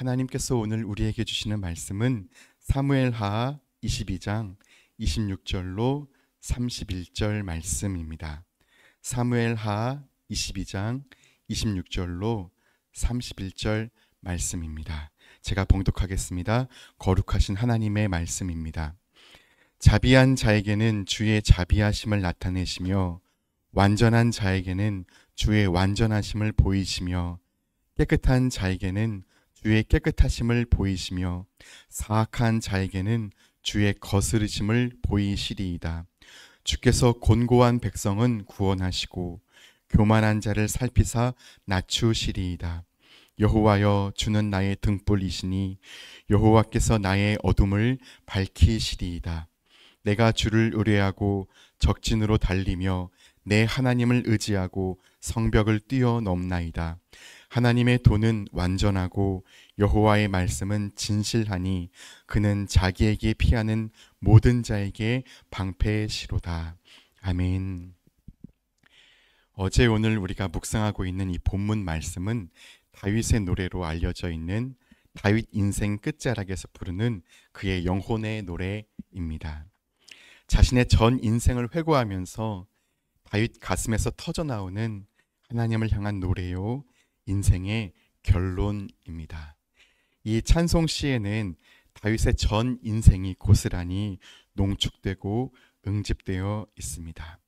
하나님께서 오늘 우리에게 주시는 말씀은 사무엘하 22장 26절로 31절 말씀입니다. 사무엘하 22장 26절로 31절 말씀입니다. 제가 봉독하겠습니다. 거룩하신 하나님의 말씀입니다. 자비한 자에게는 주의 자비하심을 나타내시며 완전한 자에게는 주의 완전하심을 보이시며 깨끗한 자에게는 주의 깨끗하심을 보이시며 사악한 자에게는 주의 거스르심을 보이시리이다. 주께서 곤고한 백성은 구원하시고 교만한 자를 살피사 낮추시리이다. 여호와여 주는 나의 등불이시니 여호와께서 나의 어둠을 밝히시리이다. 내가 주를 의뢰하고 적진으로 달리며 내 하나님을 의지하고 성벽을 뛰어넘나이다. 하나님의 도는 완전하고 여호와의 말씀은 진실하니 그는 자기에게 피하는 모든 자에게 방패시로다. 아멘. 어제 오늘 우리가 묵상하고 있는 이 본문 말씀은 다윗의 노래로 알려져 있는 다윗 인생 끝자락에서 부르는 그의 영혼의 노래입니다. 자신의 전 인생을 회고하면서 다윗 가슴에서 터져 나오는 하나님을 향한 노래요, 인생의 결론입니다. 이 찬송 시에는 다윗의 전 인생이 고스란히 농축되고 응집되어 있습니다.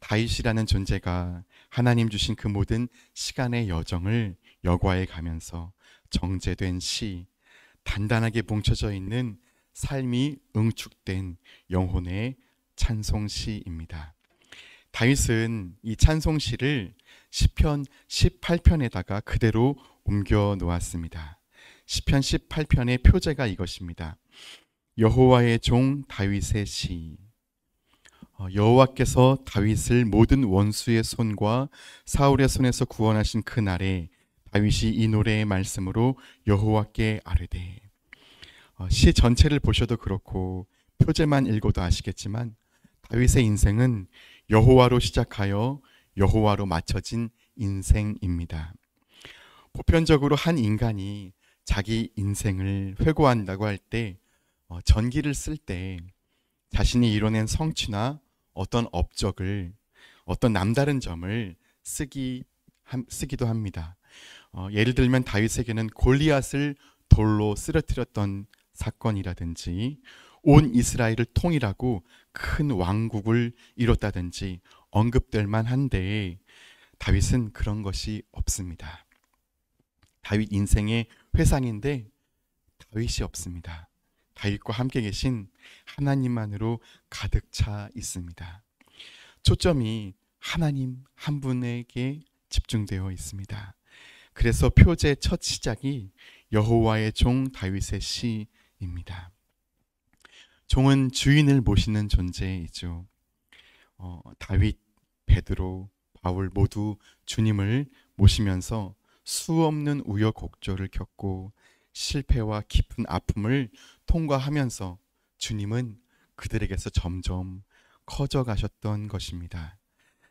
다윗이라는 존재가 하나님 주신 그 모든 시간의 여정을 여과해 가면서 정제된 시, 단단하게 뭉쳐져 있는 삶이 응축된 영혼의 찬송시입니다. 다윗은 이 찬송시를 시편 18편에다가 그대로 옮겨 놓았습니다. 시편 18편의 표제가 이것입니다. 여호와의 종 다윗의 시. 어, 여호와께서 다윗을 모든 원수의 손과 사울의 손에서 구원하신 그 날에 다윗이 이 노래의 말씀으로 여호와께 아뢰되 어, 시 전체를 보셔도 그렇고 표제만 읽어도 아시겠지만 다윗의 인생은 여호와로 시작하여 여호와로 맞춰진 인생입니다. 보편적으로 한 인간이 자기 인생을 회고한다고 할때 어, 전기를 쓸 때 자신이 이뤄낸 성취나 어떤 업적을 어떤 남다른 점을 쓰기 쓰기도 합니다. 어, 예를 들면 다윗에게는 골리앗을 돌로 쓰러뜨렸던 사건이라든지 온 이스라엘을 통일하고 큰 왕국을 이뤘다든지 언급될 만한데 다윗은 그런 것이 없습니다. 다윗 인생의 회상인데 다윗이 없습니다. 다윗과 함께 계신 하나님만으로 가득 차 있습니다. 초점이 하나님 한 분에게 집중되어 있습니다. 그래서 표제첫 시작이 여호와의 종 다윗의 시입니다. 종은 주인을 모시는 존재이죠. 어, 다윗, 베드로, 바울 모두 주님을 모시면서 수없는 우여곡절을 겪고 실패와 깊은 아픔을 통과하면서 주님은 그들에게서 점점 커져 가셨던 것입니다.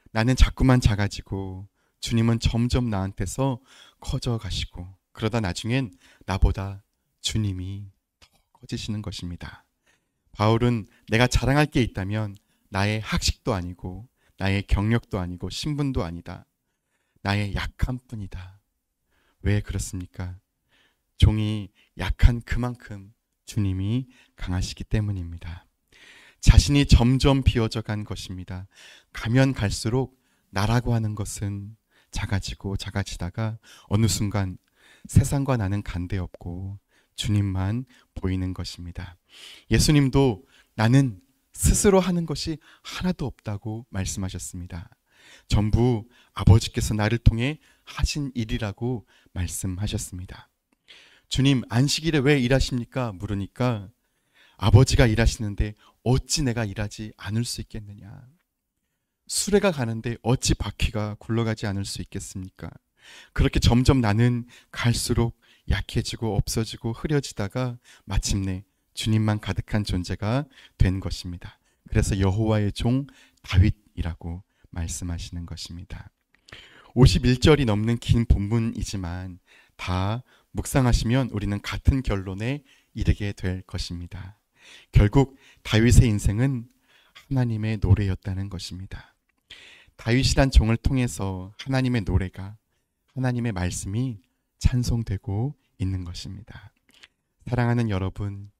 나는 자꾸만 작아지고 주님은 점점 나한테서 커져 가시고 그러다 나중엔 나보다 주님이 더 커지시는 것입니다. 바울은 내가 자랑할 게 있다면 나의 학식도 아니고 나의 경력도 아니고 신분도 아니다. 나의 약함뿐이다. 왜 그렇습니까? 종이 약한 그만큼 주님이 강하시기 때문입니다. 자신이 점점 비워져간 것입니다. 가면 갈수록 나라고 하는 것은 작아지고 작아지다가 어느 순간 세상과 나는 간대 없고 주님만 보이는 것입니다. 예수님도 나는 스스로 하는 것이 하나도 없다고 말씀하셨습니다. 전부 아버지께서 나를 통해 하신 일이라고 말씀하셨습니다. 주님, 안식일에 왜 일하십니까? 물으니까 아버지가 일하시는데 어찌 내가 일하지 않을 수 있겠느냐? 수레가 가는데 어찌 바퀴가 굴러가지 않을 수 있겠습니까? 그렇게 점점 나는 갈수록 약해지고 없어지고 흐려지다가 마침내 주님만 가득한 존재가 된 것입니다. 그래서 여호와의 종 다윗이라고 말씀하시는 것입니다. 51절이 넘는 긴 본문이지만 다 묵상하시면 우리는 같은 결론에 이르게 될 것입니다. 결국 다윗의 인생은 하나님의 노래였다는 것입니다. 다윗이란 종을 통해서 하나님의 노래가 하나님의 말씀이 찬송되고 있는 것입니다. 사랑하는 여러분,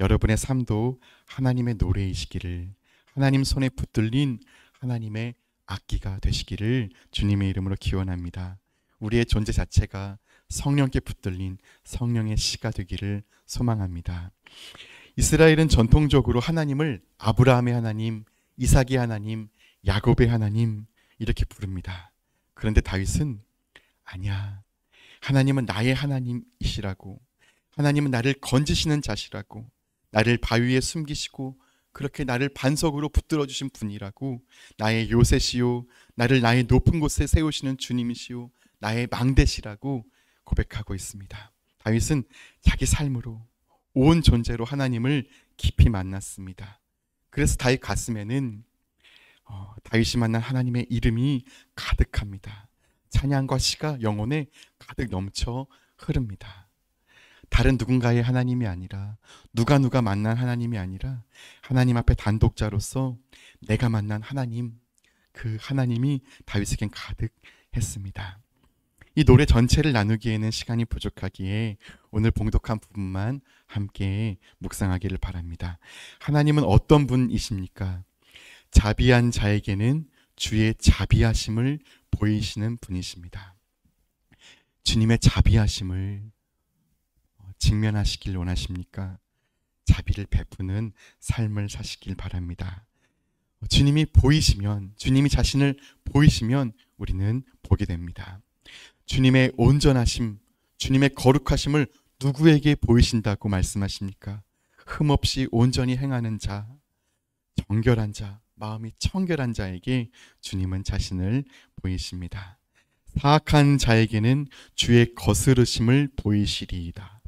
여러분의 삶도 하나님의 노래이시기를, 하나님 손에 붙들린 하나님의 악기가 되시기를 주님의 이름으로 기원합니다. 우리의 존재 자체가 성령께 붙들린 성령의 시가 되기를 소망합니다. 이스라엘은 전통적으로 하나님을 아브라함의 하나님, 이삭의 하나님, 야곱의 하나님 이렇게 부릅니다. 그런데 다윗은 아니야. 하나님은 나의 하나님이시라고 하나님은 나를 건지시는 자시라고 나를 바위에 숨기시고 그렇게 나를 반석으로 붙들어 주신 분이라고 나의 요새시요 나를 나의 높은 곳에 세우시는 주님이시요 나의 망대시라고 고백하고 있습니다. 다윗은 자기 삶으로 온 존재로 하나님을 깊이 만났습니다. 그래서 다윗 가슴에는 어, 다윗이 만난 하나님의 이름이 가득합니다. 찬양과 시가 영혼에 가득 넘쳐 흐릅니다. 다른 누군가의 하나님이 아니라 누가 누가 만난 하나님이 아니라 하나님 앞에 단독자로서 내가 만난 하나님 그 하나님이 다윗에겐 가득했습니다. 이 노래 전체를 나누기에는 시간이 부족하기에 오늘 봉독한 부분만 함께 묵상하기를 바랍니다. 하나님은 어떤 분이십니까? 자비한 자에게는 주의 자비하심을 보이시는 분이십니다. 주님의 자비하심을 어, 직면하시길 원하십니까? 자비를 베푸는 삶을 사시길 바랍니다. 어, 주님이 보이시면, 주님이 자신을 보이시면 우리는 보게 됩니다. 주님의 온전하심, 주님의 거룩하심을 누구에게 보이신다고 말씀하십니까? 흠없이 온전히 행하는 자, 정결한 자, 마음이 청결한 자에게 주님은 자신을 보이십니다. 사악한 자에게는 주의 거스르심을 보이시리이다.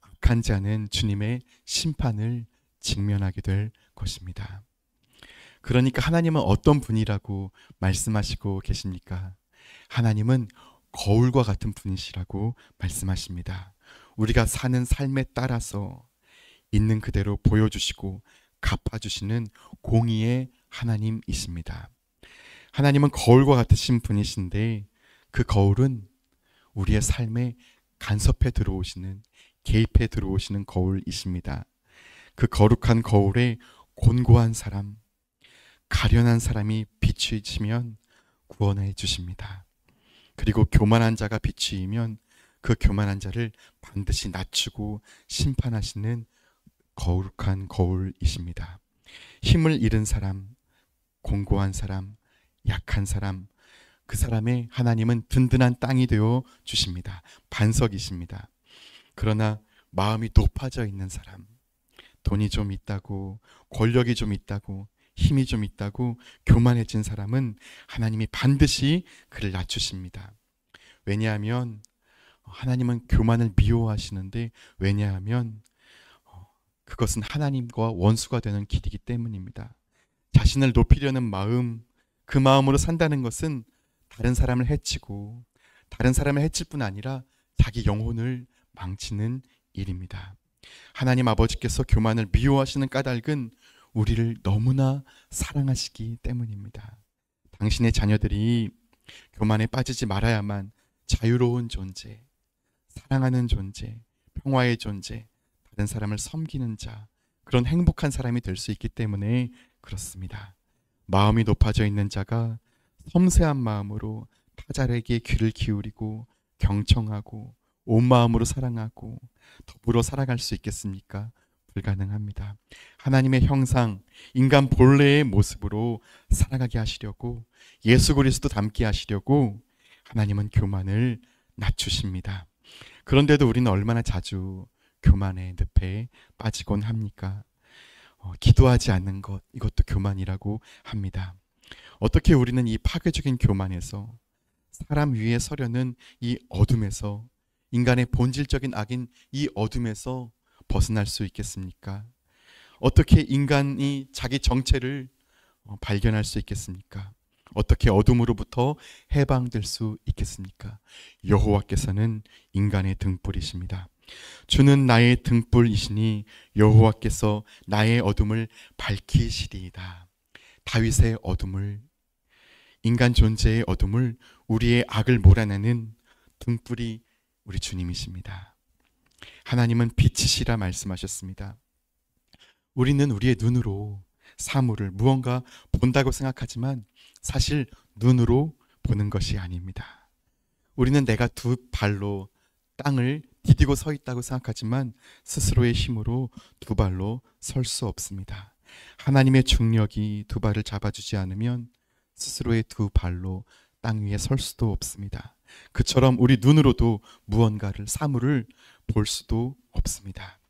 악한 자는 주님의 심판을 직면하게 될 것입니다. 그러니까 하나님은 어떤 분이라고 말씀하시고 계십니까? 하나님은 거울과 같은 분이시라고 말씀하십니다. 우리가 사는 삶에 따라서 있는 그대로 보여주시고 갚아주시는 공의의 하나님 있습니다. 하나님은 거울과 같으신 분이신데 그 거울은 우리의 삶에 간섭해 들어오시는 개입해 들어오시는 거울이십니다. 그 거룩한 거울에 곤고한 사람, 가련한 사람이 비추이면 구원해 주십니다. 그리고 교만한 자가 비추이면 그 교만한 자를 반드시 낮추고 심판하시는 거룩한 거울이십니다. 힘을 잃은 사람, 공고한 사람, 약한 사람, 그 사람의 하나님은 든든한 땅이 되어 주십니다. 반석이십니다. 그러나 마음이 높아져 있는 사람, 돈이 좀 있다고, 권력이 좀 있다고, 힘이 좀 있다고 교만해진 사람은 하나님이 반드시 그를 낮추십니다. 왜냐하면 하나님은 교만을 미워하시는데 왜냐하면 그것은 하나님과 원수가 되는 길이기 때문입니다. 자신을 높이려는 마음, 그 마음으로 산다는 것은 다른 사람을 해치고 다른 사람을 해칠 뿐 아니라 자기 영혼을 망치는 일입니다. 하나님 아버지께서 교만을 미워하시는 까닭은 우리를 너무나 사랑하시기 때문입니다. 당신의 자녀들이 교만에 빠지지 말아야만 자유로운 존재, 사랑하는 존재, 평화의 존재, 다른 사람을 섬기는 자 그런 행복한 사람이 될 수 있기 때문에 그렇습니다. 마음이 높아져 있는 자가 섬세한 마음으로 타자에게 귀를 기울이고 경청하고 온 마음으로 사랑하고 더불어 살아갈 수 있겠습니까? 불가능합니다. 하나님의 형상, 인간 본래의 모습으로 살아가게 하시려고 예수 그리스도 닮게 하시려고 하나님은 교만을 낮추십니다. 그런데도 우리는 얼마나 자주 교만의 늪에 빠지곤 합니까? 어, 기도하지 않는 것, 이것도 교만이라고 합니다. 어떻게 우리는 이 파괴적인 교만에서 사람 위에 서려는 이 어둠에서 인간의 본질적인 악인 이 어둠에서 벗어날 수 있겠습니까? 어떻게 인간이 자기 정체를 어, 발견할 수 있겠습니까? 어떻게 어둠으로부터 해방될 수 있겠습니까? 여호와께서는 인간의 등불이십니다. 주는 나의 등불이시니 여호와께서 나의 어둠을 밝히시리이다. 다윗의 어둠을 인간 존재의 어둠을 우리의 악을 몰아내는 등불이 우리 주님이십니다. 하나님은 빛이시라 말씀하셨습니다. 우리는 우리의 눈으로 사물을 무언가 본다고 생각하지만 사실 눈으로 보는 것이 아닙니다. 우리는 내가 두 발로 땅을 디디고 서 있다고 생각하지만 스스로의 힘으로 두 발로 설 수 없습니다. 하나님의 중력이 두 발을 잡아주지 않으면 스스로의 두 발로 땅 위에 설 수도 없습니다. 그처럼 우리 눈으로도 무언가를 사물을 볼 수도 없습니다.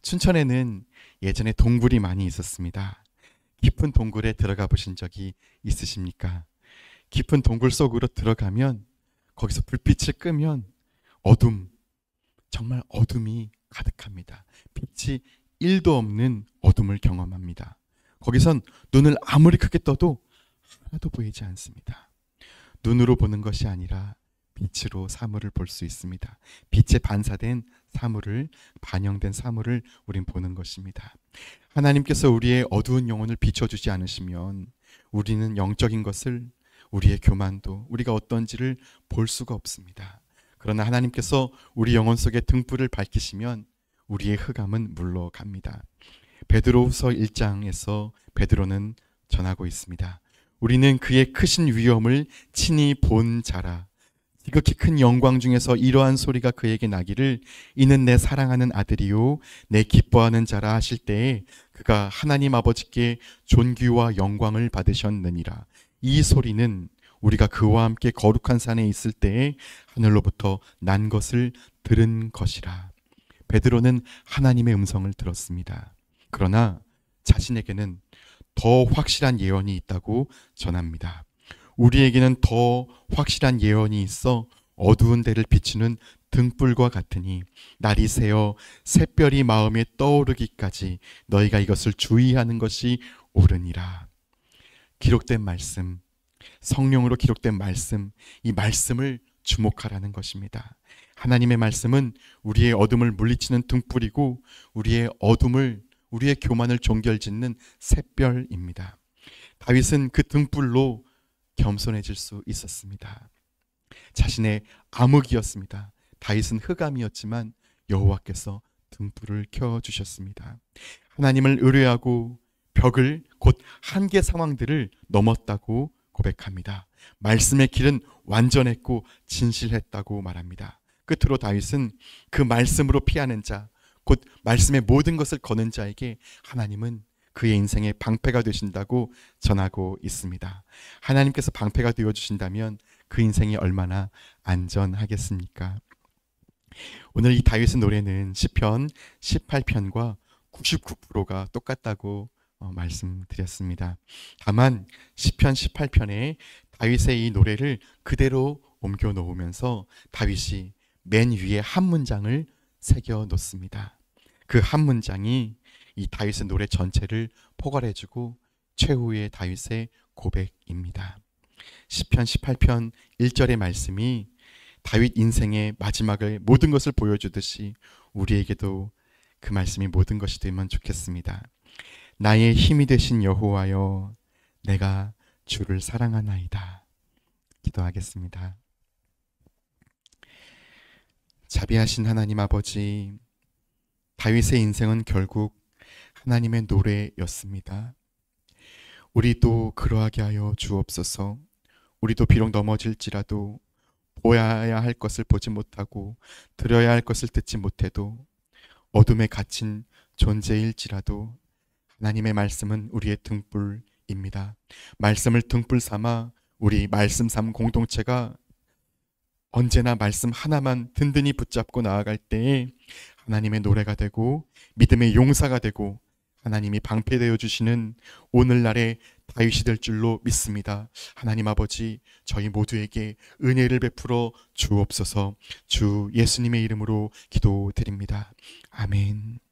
춘천에는 예전에 동굴이 많이 있었습니다. 깊은 동굴에 들어가 보신 적이 있으십니까? 깊은 동굴 속으로 들어가면 거기서 불빛을 끄면 어둠, 정말 어둠이 가득합니다. 빛이 1도 없는 어둠을 경험합니다. 거기선 눈을 아무리 크게 떠도 하나도 보이지 않습니다. 눈으로 보는 것이 아니라 빛으로 사물을 볼 수 있습니다. 빛에 반사된 사물을 반영된 사물을 우린 보는 것입니다. 하나님께서 우리의 어두운 영혼을 비춰주지 않으시면 우리는 영적인 것을 우리의 교만도 우리가 어떤지를 볼 수가 없습니다. 그러나 하나님께서 우리 영혼 속에 등불을 밝히시면 우리의 흑암은 물러갑니다. 베드로후서 1장에서 베드로는 전하고 있습니다. 우리는 그의 크신 위엄을 친히 본 자라. 지극히 큰 영광 중에서 이러한 소리가 그에게 나기를 이는 내 사랑하는 아들이요 내 기뻐하는 자라 하실 때에 그가 하나님 아버지께 존귀와 영광을 받으셨느니라. 이 소리는 우리가 그와 함께 거룩한 산에 있을 때에 하늘로부터 난 것을 들은 것이라. 베드로는 하나님의 음성을 들었습니다. 그러나 자신에게는 더 확실한 예언이 있다고 전합니다. 우리에게는 더 확실한 예언이 있어 어두운 데를 비추는 등불과 같으니 날이 새어 새별이 마음에 떠오르기까지 너희가 이것을 주의하는 것이 옳으니라. 기록된 말씀 성령으로 기록된 말씀, 이 말씀을 주목하라는 것입니다. 하나님의 말씀은 우리의 어둠을 물리치는 등불이고 우리의 어둠을 우리의 교만을 종결짓는 샛별입니다. 다윗은 그 등불로 겸손해질 수 있었습니다. 자신의 암흑이었습니다. 다윗은 흑암이었지만 여호와께서 등불을 켜 주셨습니다. 하나님을 의뢰하고 벽을 곧 한계 상황들을 넘었다고 고백합니다. 말씀의 길은 완전했고 진실했다고 말합니다. 끝으로 다윗은 그 말씀으로 피하는 자, 곧 말씀의 모든 것을 거는 자에게 하나님은 그의 인생의 방패가 되신다고 전하고 있습니다. 하나님께서 방패가 되어 주신다면 그 인생이 얼마나 안전하겠습니까? 오늘 이 다윗의 노래는 시편 18편과 99%가 똑같다고 어, 말씀드렸습니다. 다만 시편 18편에 다윗의 이 노래를 그대로 옮겨 놓으면서 다윗이 맨 위에 한 문장을 새겨 놓습니다. 그 한 문장이 이 다윗의 노래 전체를 포괄해주고 최후의 다윗의 고백입니다. 시편 18편 1절의 말씀이 다윗 인생의 마지막을 모든 것을 보여주듯이 우리에게도 그 말씀이 모든 것이 되면 좋겠습니다. 나의 힘이 되신 여호와여 내가 주를 사랑하나이다. 기도하겠습니다. 자비하신 하나님 아버지 다윗의 인생은 결국 하나님의 노래였습니다. 우리도 그러하게 하여 주옵소서. 우리도 비록 넘어질지라도 보아야 할 것을 보지 못하고 들어야 할 것을 듣지 못해도 어둠에 갇힌 존재일지라도 하나님의 말씀은 우리의 등불입니다. 말씀을 등불 삼아 우리 말씀 삼 공동체가 언제나 말씀 하나만 든든히 붙잡고 나아갈 때에 하나님의 노래가 되고 믿음의 용사가 되고 하나님이 방패되어 주시는 오늘날의 다윗이 될 줄로 믿습니다. 하나님 아버지 저희 모두에게 은혜를 베풀어 주옵소서. 주 예수님의 이름으로 기도드립니다. 아멘.